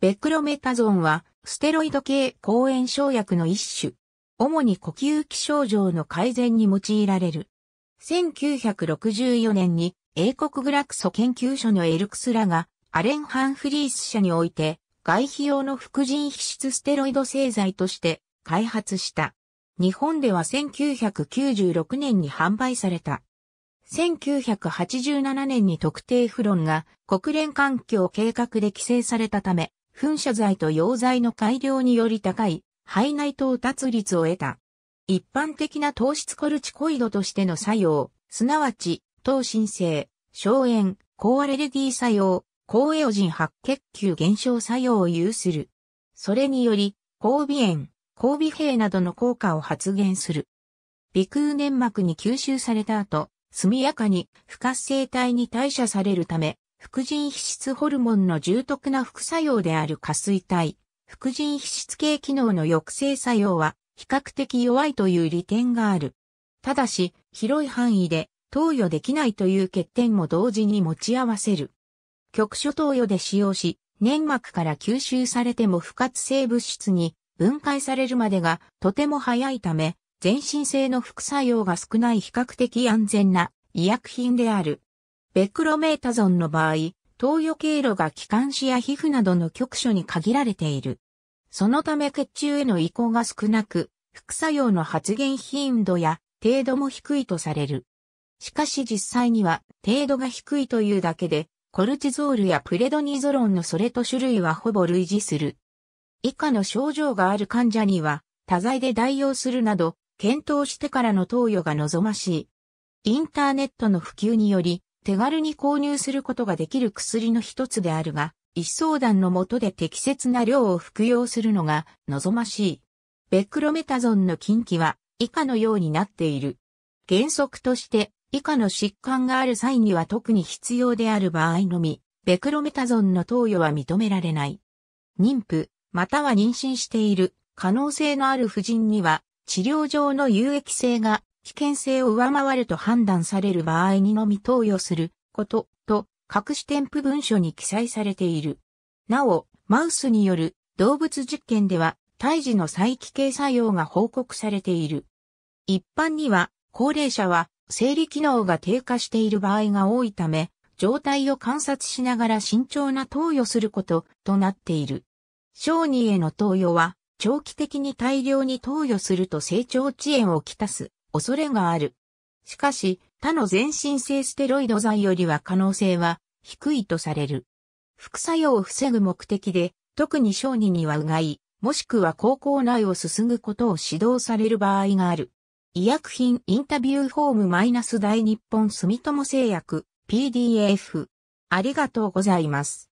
ベクロメタゾンは、ステロイド系抗炎症薬の一種。主に呼吸器症状の改善に用いられる。1964年に、英国グラクソ研究所のエルクスらが、アレン・ハンフリース社において、外皮用の副腎皮質ステロイド製剤として開発した。日本では1996年に販売された。1987年に特定フロンが国連環境計画で規制されたため、噴射剤と溶剤の改良により高い肺内到達率を得た。一般的な糖質コルチコイドとしての作用、すなわち、糖新性、消炎、抗アレルギー作用、抗エオジン白血球減少作用を有する。それにより、抗鼻炎、抗鼻閉などの効果を発現する。鼻腔粘膜に吸収された後、速やかに不活性体に代謝されるため、副腎皮質ホルモンの重篤な副作用である下垂体、副腎皮質系機能の抑制作用は比較的弱いという利点がある。ただし、広い範囲で投与できないという欠点も同時に持ち合わせる。局所投与で使用し、粘膜から吸収されても不活性物質に分解されるまでがとても早いため、全身性の副作用が少ない比較的安全な医薬品である。ベクロメータゾンの場合、投与経路が気管支や皮膚などの局所に限られている。そのため血中への移行が少なく、副作用の発現頻度や程度も低いとされる。しかし実際には程度が低いというだけで、コルチゾールやプレドニゾロンのそれと種類はほぼ類似する。以下の症状がある患者には、多剤で代用するなど、検討してからの投与が望ましい。インターネットの普及により、手軽に購入することができる薬の一つであるが、師相談のもとで適切な量を服用するのが望ましい。ベクロメタゾンの禁忌は以下のようになっている。原則として以下の疾患がある際には特に必要である場合のみ、ベクロメタゾンの投与は認められない。妊婦、または妊娠している可能性のある婦人には治療上の有益性が危険性を上回ると判断される場合にのみ投与することと各視添付文書に記載されている。なお、マウスによる動物実験では胎児の再帰系作用が報告されている。一般には高齢者は生理機能が低下している場合が多いため、状態を観察しながら慎重な投与することとなっている。小児への投与は長期的に大量に投与すると成長遅延をきたす恐れがある。しかし、他の全身性ステロイド剤よりは可能性は低いとされる。副作用を防ぐ目的で、特に小児にはうがい、もしくは高校内を進むぐことを指導される場合がある。医薬品インタビューフォームマイナス大日本住友製薬 PDF ありがとうございます。